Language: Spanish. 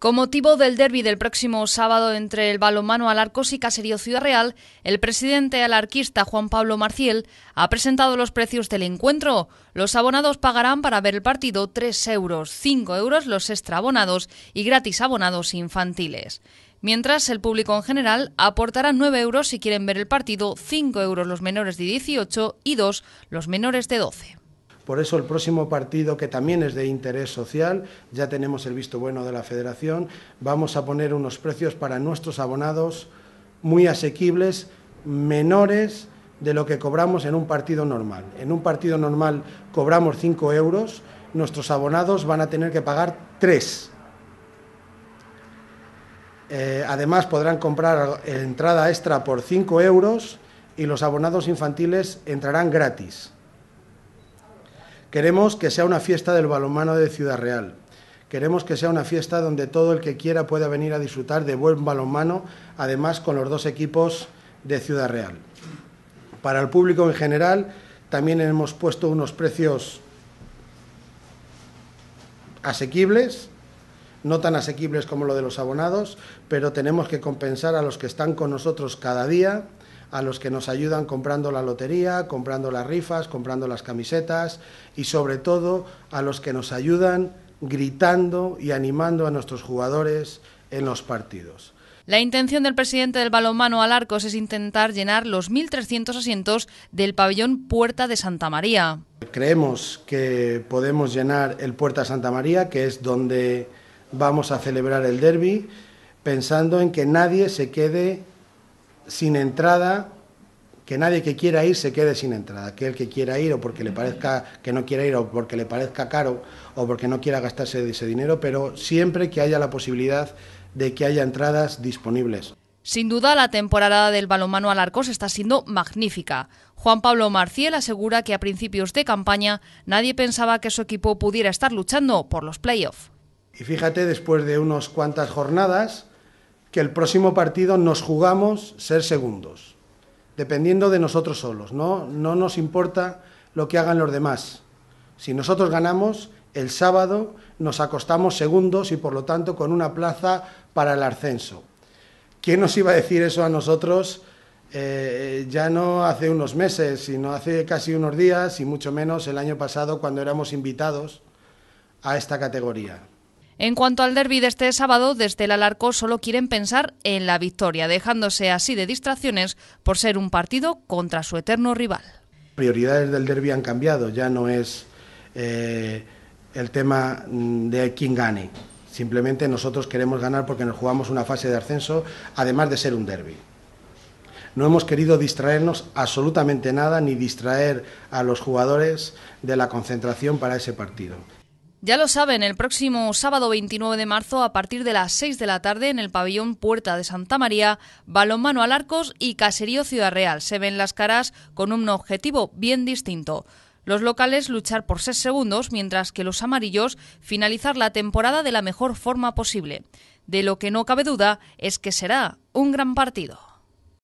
Con motivo del derby del próximo sábado entre el balonmano Alarcos y Caserío Ciudad Real, el presidente alarquista Juan Pablo Marciel ha presentado los precios del encuentro. Los abonados pagarán para ver el partido 3 euros, 5 euros los extraabonados y gratis abonados infantiles. Mientras, el público en general aportará 9 euros si quieren ver el partido, 5 euros los menores de 18 y 2 los menores de 12. Por eso el próximo partido, que también es de interés social, ya tenemos el visto bueno de la federación, vamos a poner unos precios para nuestros abonados muy asequibles, menores de lo que cobramos en un partido normal. En un partido normal cobramos 5 euros, nuestros abonados van a tener que pagar 3. Eh, además podrán comprar entrada extra por 5 euros y los abonados infantiles entrarán gratis. Queremos que sea una fiesta del balonmano de Ciudad Real. Queremos que sea una fiesta donde todo el que quiera pueda venir a disfrutar de buen balonmano, además con los dos equipos de Ciudad Real. Para el público en general, también hemos puesto unos precios asequibles, no tan asequibles como lo de los abonados, pero tenemos que compensar a los que están con nosotros cada día a los que nos ayudan comprando la lotería, comprando las rifas, comprando las camisetas y sobre todo a los que nos ayudan gritando y animando a nuestros jugadores en los partidos. La intención del presidente del balonmano Alarcos es intentar llenar los 1.300 asientos del pabellón Puerta de Santa María. Creemos que podemos llenar el Puerta de Santa María, que es donde vamos a celebrar el derby, pensando en que nadie se quede sin entrada, que nadie que quiera ir se quede sin entrada, que el que quiera ir o porque le parezca que no quiera ir o porque le parezca caro o porque no quiera gastarse ese dinero, pero siempre que haya la posibilidad de que haya entradas disponibles. Sin duda, la temporada del balonmano arcos está siendo magnífica. Juan Pablo Marciel asegura que a principios de campaña nadie pensaba que su equipo pudiera estar luchando por los playoffs. Y fíjate, después de unas cuantas jornadas, que el próximo partido nos jugamos ser segundos, dependiendo de nosotros solos. No, nos importa lo que hagan los demás. Si nosotros ganamos, el sábado nos acostamos segundos y por lo tanto con una plaza para el ascenso. ¿Quién nos iba a decir eso a nosotros eh, ya no hace unos meses, sino hace casi unos días y mucho menos el año pasado cuando éramos invitados a esta categoría? En cuanto al derby de este sábado, desde el Alarco solo quieren pensar en la victoria, dejándose así de distracciones por ser un partido contra su eterno rival. Las prioridades del derby han cambiado, ya no es eh, el tema mm, de quién gane. Simplemente nosotros queremos ganar porque nos jugamos una fase de ascenso, además de ser un derby. No hemos querido distraernos absolutamente nada ni distraer a los jugadores de la concentración para ese partido. Ya lo saben, el próximo sábado 29 de marzo a partir de las 6 de la tarde en el pabellón Puerta de Santa María, Balonmano Alarcos y Caserío Ciudad Real se ven las caras con un objetivo bien distinto. Los locales luchar por 6 segundos, mientras que los amarillos finalizar la temporada de la mejor forma posible. De lo que no cabe duda es que será un gran partido.